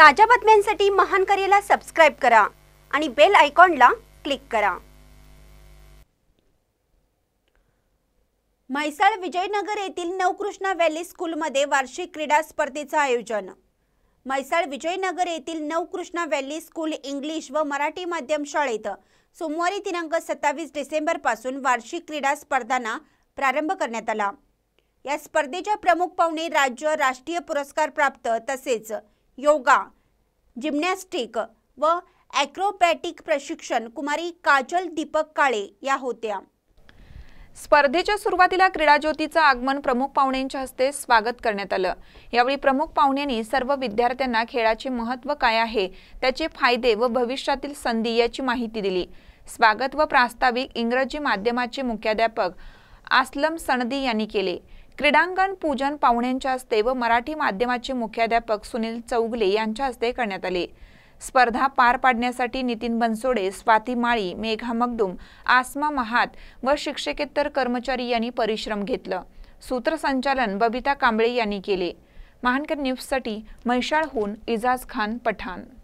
ताज्या बातम्यांसाठी महान करेला सबस्क्राईब करा आणि बेल आयकॉनला क्लिक करा म्हैसाळ विजयनगर येथील नवकृष्णा व्हॅली स्कूलमध्ये वार्षिक क्रीडा स्पर्धेचं आयोजन म्हैसाळ विजयनगर येथील नवकृष्णा व्हॅली स्कूल इंग्लिश व मराठी माध्यम शाळेत सोमवारी दिनांक सत्तावीस डिसेंबरपासून वार्षिक क्रीडा स्पर्धांना प्रारंभ करण्यात आला या स्पर्धेच्या प्रमुख पाहुणे राज्य राष्ट्रीय पुरस्कार प्राप्त तसेच योगा जिम्नॅस्टिक व ॲक्रोपॅटिक प्रशिक्षण कुमारी काजल दीपक काळे या होत्या स्पर्धेच्या सुरुवातीला क्रीडाज्योतीचं आगमन प्रमुख पाहुण्यांच्या हस्ते स्वागत करण्यात आलं यावेळी प्रमुख पाहुण्यांनी सर्व विद्यार्थ्यांना खेळाचे महत्त्व काय आहे त्याचे फायदे व भविष्यातील संधी याची माहिती दिली स्वागत व प्रास्ताविक इंग्रजी माध्यमाचे मुख्याध्यापक आसलम सणदी यांनी केले क्रीडांगण पूजन पाहुण्यांच्या हस्ते व मराठी माध्यमाचे मुख्याध्यापक सुनील चौगले यांच्या हस्ते करण्यात आले स्पर्धा पार पाडण्यासाठी नितीन बनसोडे स्वाती माळी मेघा मगदुम आसमा महात व शिक्षकेतर कर्मचारी यांनी परिश्रम घेतलं सूत्रसंचालन बबिता कांबळे यांनी केले महानकर न्यूजसाठी म्हैशाळहून इजाज खान पठाण